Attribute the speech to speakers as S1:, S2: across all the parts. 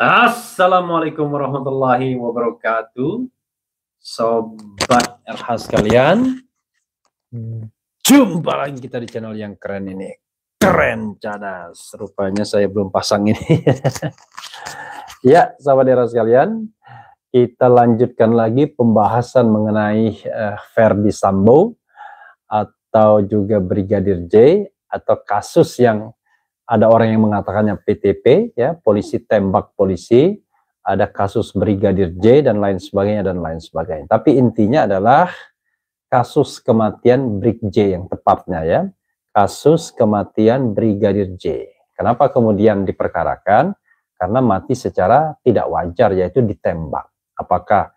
S1: Assalamualaikum warahmatullahi wabarakatuh. Sobat RH sekalian, jumpa lagi kita di channel yang keren ini. Keren cadas. Rupanya saya belum pasang ini. ya, sahabat RH sekalian, kita lanjutkan lagi pembahasan mengenai uh, Ferdi Sambo atau juga Brigadir J atau kasus yang ada orang yang mengatakannya PTP ya polisi tembak polisi ada kasus brigadir J dan lain sebagainya dan lain sebagainya tapi intinya adalah kasus kematian Brig J yang tepatnya ya kasus kematian brigadir J kenapa kemudian diperkarakan karena mati secara tidak wajar yaitu ditembak apakah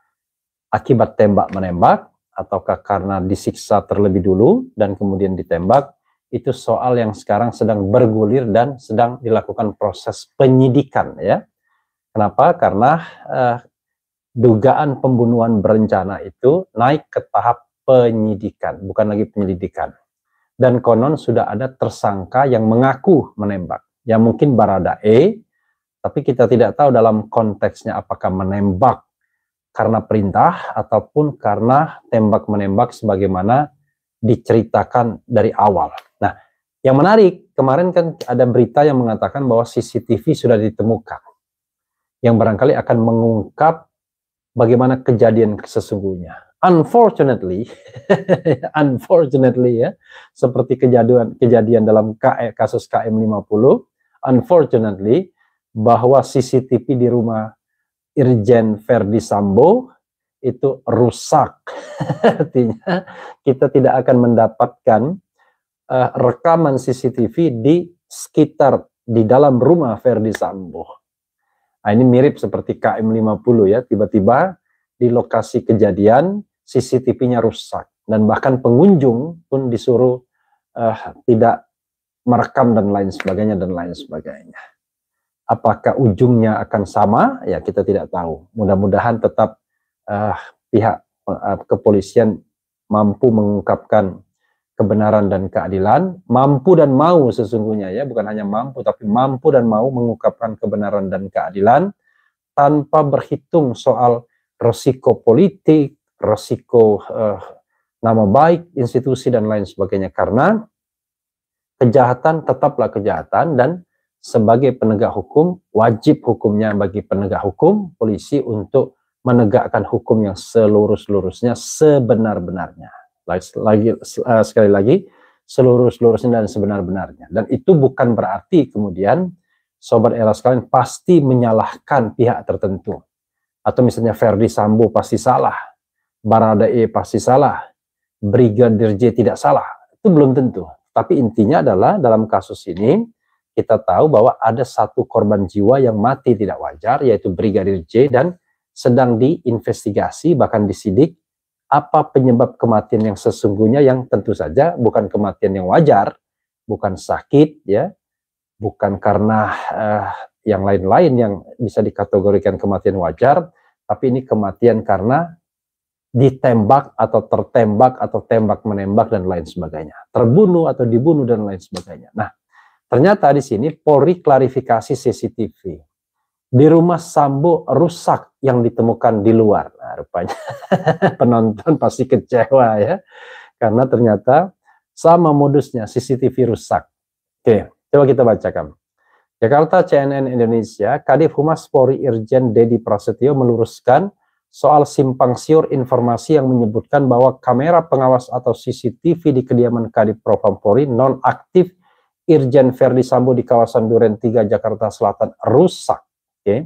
S1: akibat tembak menembak ataukah karena disiksa terlebih dulu dan kemudian ditembak itu soal yang sekarang sedang bergulir dan sedang dilakukan proses penyidikan ya. Kenapa? Karena eh, dugaan pembunuhan berencana itu naik ke tahap penyidikan, bukan lagi penyelidikan. Dan konon sudah ada tersangka yang mengaku menembak, yang mungkin Barada E, tapi kita tidak tahu dalam konteksnya apakah menembak karena perintah ataupun karena tembak menembak sebagaimana diceritakan dari awal. Yang menarik, kemarin kan ada berita yang mengatakan bahwa CCTV sudah ditemukan. Yang barangkali akan mengungkap bagaimana kejadian sesungguhnya. Unfortunately, unfortunately ya, seperti kejadian kejadian dalam e, kasus KM50, unfortunately bahwa CCTV di rumah Irjen Verdi Sambo itu rusak. Artinya kita tidak akan mendapatkan uh, rekaman CCTV di sekitar di dalam rumah Verdi Sambo. Nah, ini mirip seperti KM50 ya, tiba-tiba di lokasi kejadian CCTV-nya rusak dan bahkan pengunjung pun disuruh uh, tidak merekam dan lain sebagainya dan lain sebagainya. Apakah ujungnya akan sama? Ya kita tidak tahu. Mudah-mudahan tetap uh, pihak uh, kepolisian mampu mengungkapkan kebenaran dan keadilan, mampu dan mau sesungguhnya ya, bukan hanya mampu tapi mampu dan mau mengungkapkan kebenaran dan keadilan tanpa berhitung soal resiko politik, resiko eh, nama baik institusi dan lain sebagainya karena kejahatan tetaplah kejahatan dan sebagai penegak hukum wajib hukumnya bagi penegak hukum polisi untuk menegakkan hukum yang selurus-lurusnya sebenar-benarnya lagi uh, sekali lagi seluruh seluruhnya dan sebenar-benarnya. Dan itu bukan berarti kemudian sobat era sekalian pasti menyalahkan pihak tertentu. Atau misalnya Ferdi Sambo pasti salah, Baradae pasti salah, Brigadir J tidak salah. Itu belum tentu. Tapi intinya adalah dalam kasus ini kita tahu bahwa ada satu korban jiwa yang mati tidak wajar yaitu Brigadir J dan sedang diinvestigasi bahkan disidik apa penyebab kematian yang sesungguhnya yang tentu saja bukan kematian yang wajar, bukan sakit ya, bukan karena uh, yang lain-lain yang bisa dikategorikan kematian wajar, tapi ini kematian karena ditembak atau tertembak atau tembak menembak dan lain sebagainya, terbunuh atau dibunuh dan lain sebagainya. Nah, ternyata di sini Polri klarifikasi CCTV di rumah Sambo rusak yang ditemukan di luar. Nah, rupanya penonton pasti kecewa ya, karena ternyata sama modusnya CCTV rusak. Oke, coba kita bacakan. Jakarta CNN Indonesia, Kadif Humas Polri Irjen Dedi Prasetyo meluruskan soal simpang siur informasi yang menyebutkan bahwa kamera pengawas atau CCTV di kediaman Kadif Propam Polri nonaktif, Irjen Verdi Sambo di kawasan Duren 3 Jakarta Selatan rusak okay,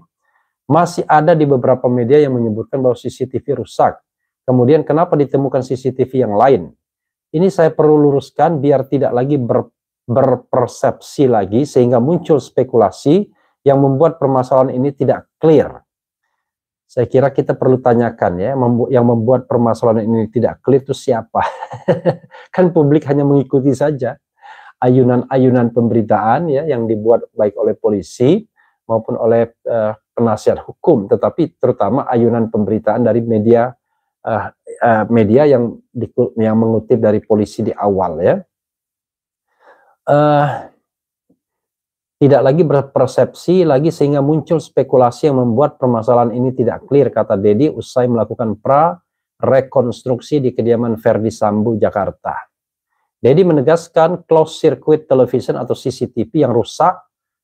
S1: masih ada di beberapa media yang menyebutkan bahwa CCTV rusak. Kemudian kenapa ditemukan CCTV yang lain? Ini saya perlu luruskan biar tidak lagi ber, berpersepsi lagi sehingga muncul spekulasi yang membuat permasalahan ini tidak clear. Saya kira kita perlu tanyakan ya, yang membuat permasalahan ini tidak clear itu siapa? kan publik hanya mengikuti saja ayunan-ayunan pemberitaan ya yang dibuat baik oleh polisi maupun oleh uh, penasihat hukum, tetapi terutama ayunan pemberitaan dari media uh, uh, media yang di, yang mengutip dari polisi di awal ya. Uh, tidak lagi berpersepsi lagi sehingga muncul spekulasi yang membuat permasalahan ini tidak clear kata Dedi usai melakukan pra rekonstruksi di kediaman Verdi Sambu Jakarta. Dedi menegaskan close circuit television atau CCTV yang rusak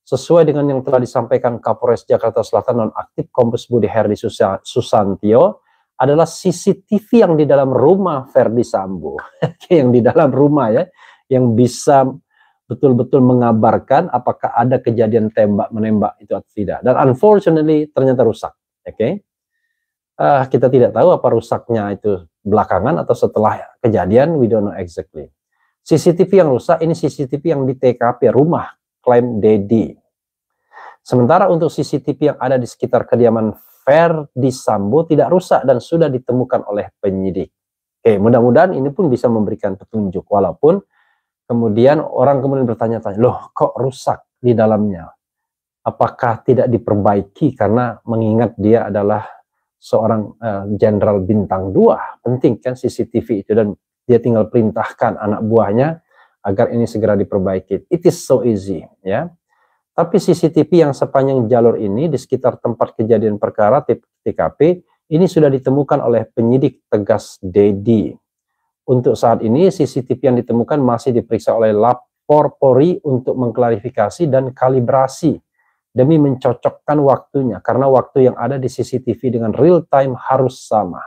S1: sesuai dengan yang telah disampaikan Kapolres Jakarta Selatan nonaktif Kombes Budi Herdi Susantio adalah CCTV yang di dalam rumah Verdi Sambo yang di dalam rumah ya yang bisa betul-betul mengabarkan apakah ada kejadian tembak menembak itu atau tidak dan unfortunately ternyata rusak oke okay? uh, kita tidak tahu apa rusaknya itu belakangan atau setelah kejadian we don't know exactly CCTV yang rusak ini CCTV yang di TKP rumah klaim Dedi. Sementara untuk CCTV yang ada di sekitar kediaman Verdi Sambo tidak rusak dan sudah ditemukan oleh penyidik. Oke, mudah-mudahan ini pun bisa memberikan petunjuk walaupun kemudian orang kemudian bertanya-tanya, "Loh, kok rusak di dalamnya? Apakah tidak diperbaiki karena mengingat dia adalah seorang eh, jenderal uh, bintang dua Penting kan CCTV itu dan dia tinggal perintahkan anak buahnya agar ini segera diperbaiki. It is so easy, ya. Tapi CCTV yang sepanjang jalur ini di sekitar tempat kejadian perkara TKP ini sudah ditemukan oleh penyidik tegas Dedi. Untuk saat ini CCTV yang ditemukan masih diperiksa oleh lapor Polri untuk mengklarifikasi dan kalibrasi demi mencocokkan waktunya karena waktu yang ada di CCTV dengan real time harus sama.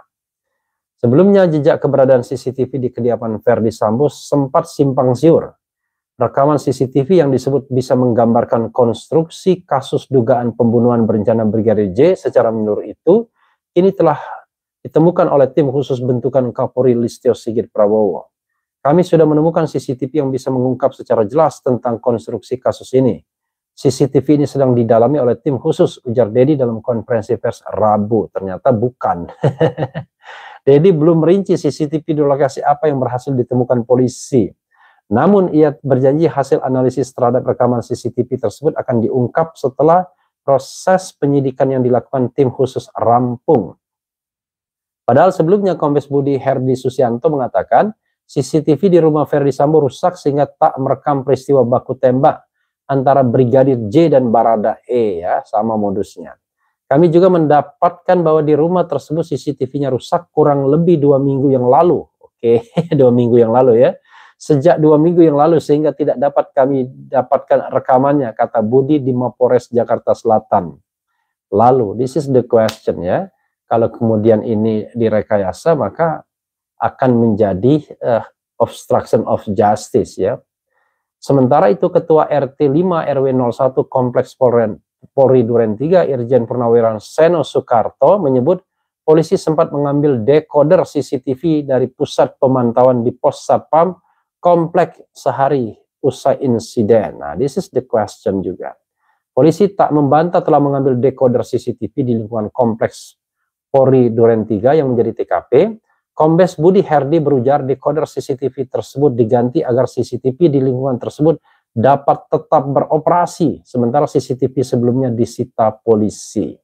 S1: Sebelumnya jejak keberadaan CCTV di kediaman Verdi Sambo sempat simpang siur. Rekaman CCTV yang disebut bisa menggambarkan konstruksi kasus dugaan pembunuhan berencana Brigadir J secara menurut itu ini telah ditemukan oleh tim khusus bentukan Kapolri Listio Sigit Prabowo. Kami sudah menemukan CCTV yang bisa mengungkap secara jelas tentang konstruksi kasus ini. CCTV ini sedang didalami oleh tim khusus ujar Dedi dalam konferensi pers Rabu. Ternyata bukan. Teddy belum merinci CCTV di lokasi apa yang berhasil ditemukan polisi. Namun ia berjanji hasil analisis terhadap rekaman CCTV tersebut akan diungkap setelah proses penyidikan yang dilakukan tim khusus rampung. Padahal sebelumnya Kombes Budi Herdi Susianto mengatakan CCTV di rumah Ferdi Sambo rusak sehingga tak merekam peristiwa baku tembak antara Brigadir J dan Barada E ya sama modusnya. Kami juga mendapatkan bahwa di rumah tersebut CCTV-nya rusak kurang lebih dua minggu yang lalu. Oke, dua minggu yang lalu ya. Sejak dua minggu yang lalu sehingga tidak dapat kami dapatkan rekamannya, kata Budi di Mapores Jakarta Selatan. Lalu, this is the question ya. Kalau kemudian ini direkayasa, maka akan menjadi uh, obstruction of justice ya. Sementara itu Ketua RT 5 RW 01 Kompleks Polren Polri Duren 3 Irjen Purnawiran Seno Soekarto menyebut polisi sempat mengambil dekoder CCTV dari pusat pemantauan di pos Satpam kompleks sehari usai insiden. Nah, this is the question juga. Polisi tak membantah telah mengambil dekoder CCTV di lingkungan kompleks Polri Duren 3 yang menjadi TKP. Kombes Budi Herdi berujar dekoder CCTV tersebut diganti agar CCTV di lingkungan tersebut dapat tetap beroperasi sementara CCTV sebelumnya disita polisi.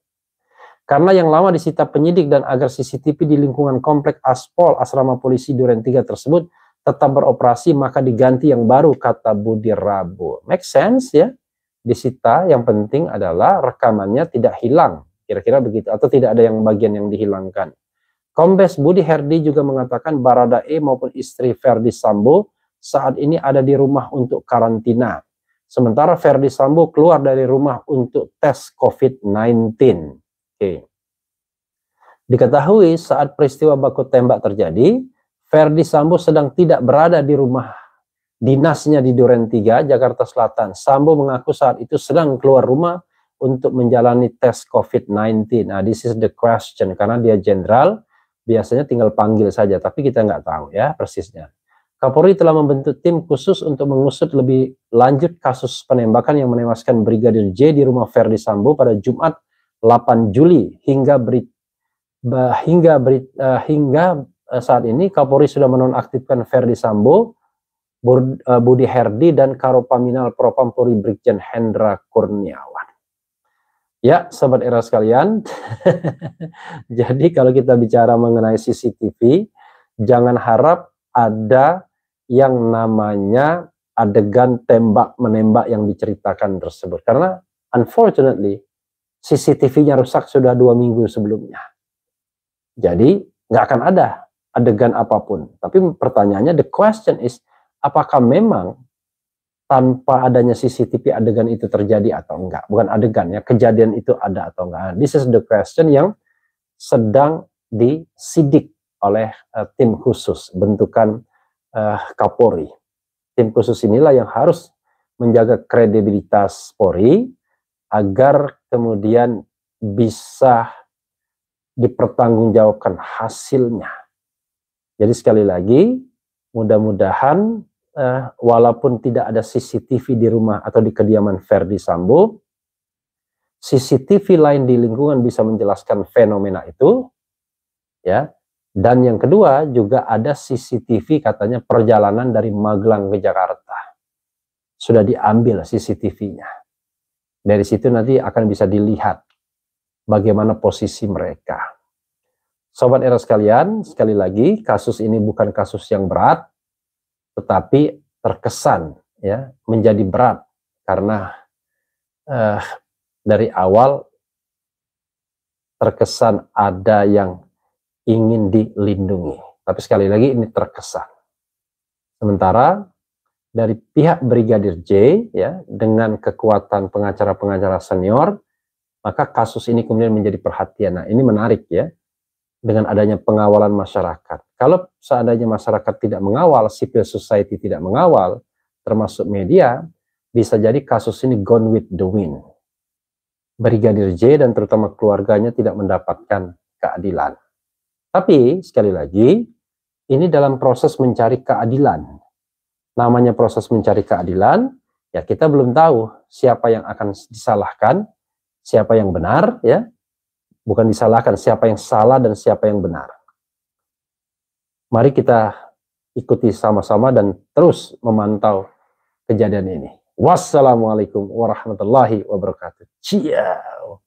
S1: Karena yang lama disita penyidik dan agar CCTV di lingkungan komplek Aspol Asrama Polisi Duren 3 tersebut tetap beroperasi maka diganti yang baru kata Budi Rabu. Make sense ya? Disita yang penting adalah rekamannya tidak hilang. Kira-kira begitu atau tidak ada yang bagian yang dihilangkan. Kombes Budi Herdi juga mengatakan Barada E maupun istri Verdi Sambo saat ini ada di rumah untuk karantina. Sementara Verdi Sambo keluar dari rumah untuk tes COVID-19. Okay. Diketahui saat peristiwa baku tembak terjadi, Verdi Sambo sedang tidak berada di rumah dinasnya di Duren 3, Jakarta Selatan. Sambo mengaku saat itu sedang keluar rumah untuk menjalani tes COVID-19. Nah, this is the question karena dia jenderal, biasanya tinggal panggil saja, tapi kita nggak tahu ya persisnya. Kapolri telah membentuk tim khusus untuk mengusut lebih lanjut kasus penembakan yang menewaskan Brigadir J di rumah Ferdi Sambo pada Jumat 8 Juli hingga beri, hingga beri, eh, hingga eh, saat ini Kapolri sudah menonaktifkan Ferdi Sambo, eh, Budi Herdi dan Karopaminal Propam Polri Brigjen Hendra Kurniawan. Ya, sobat era sekalian. Jadi kalau kita bicara mengenai CCTV, jangan harap ada yang namanya adegan tembak menembak yang diceritakan tersebut. Karena unfortunately CCTV-nya rusak sudah dua minggu sebelumnya. Jadi nggak akan ada adegan apapun. Tapi pertanyaannya the question is apakah memang tanpa adanya CCTV adegan itu terjadi atau enggak? Bukan adegan ya, kejadian itu ada atau enggak. This is the question yang sedang disidik oleh uh, tim khusus bentukan uh, Kapolri. Tim khusus inilah yang harus menjaga kredibilitas Polri agar kemudian bisa dipertanggungjawabkan hasilnya. Jadi sekali lagi, mudah-mudahan eh, walaupun tidak ada CCTV di rumah atau di kediaman Ferdi Sambo, CCTV lain di lingkungan bisa menjelaskan fenomena itu, ya. Dan yang kedua juga ada CCTV katanya perjalanan dari Magelang ke Jakarta. Sudah diambil CCTV-nya. Dari situ nanti akan bisa dilihat bagaimana posisi mereka. Sobat era sekalian, sekali lagi kasus ini bukan kasus yang berat, tetapi terkesan ya menjadi berat karena eh, dari awal terkesan ada yang ingin dilindungi. Tapi sekali lagi ini terkesan. Sementara dari pihak Brigadir J ya dengan kekuatan pengacara-pengacara senior maka kasus ini kemudian menjadi perhatian. Nah, ini menarik ya dengan adanya pengawalan masyarakat. Kalau seandainya masyarakat tidak mengawal, civil society tidak mengawal, termasuk media, bisa jadi kasus ini gone with the wind. Brigadir J dan terutama keluarganya tidak mendapatkan keadilan. Tapi sekali lagi, ini dalam proses mencari keadilan. Namanya proses mencari keadilan, ya kita belum tahu siapa yang akan disalahkan, siapa yang benar, ya. Bukan disalahkan, siapa yang salah dan siapa yang benar. Mari kita ikuti sama-sama dan terus memantau kejadian ini. Wassalamualaikum warahmatullahi wabarakatuh. Ciao.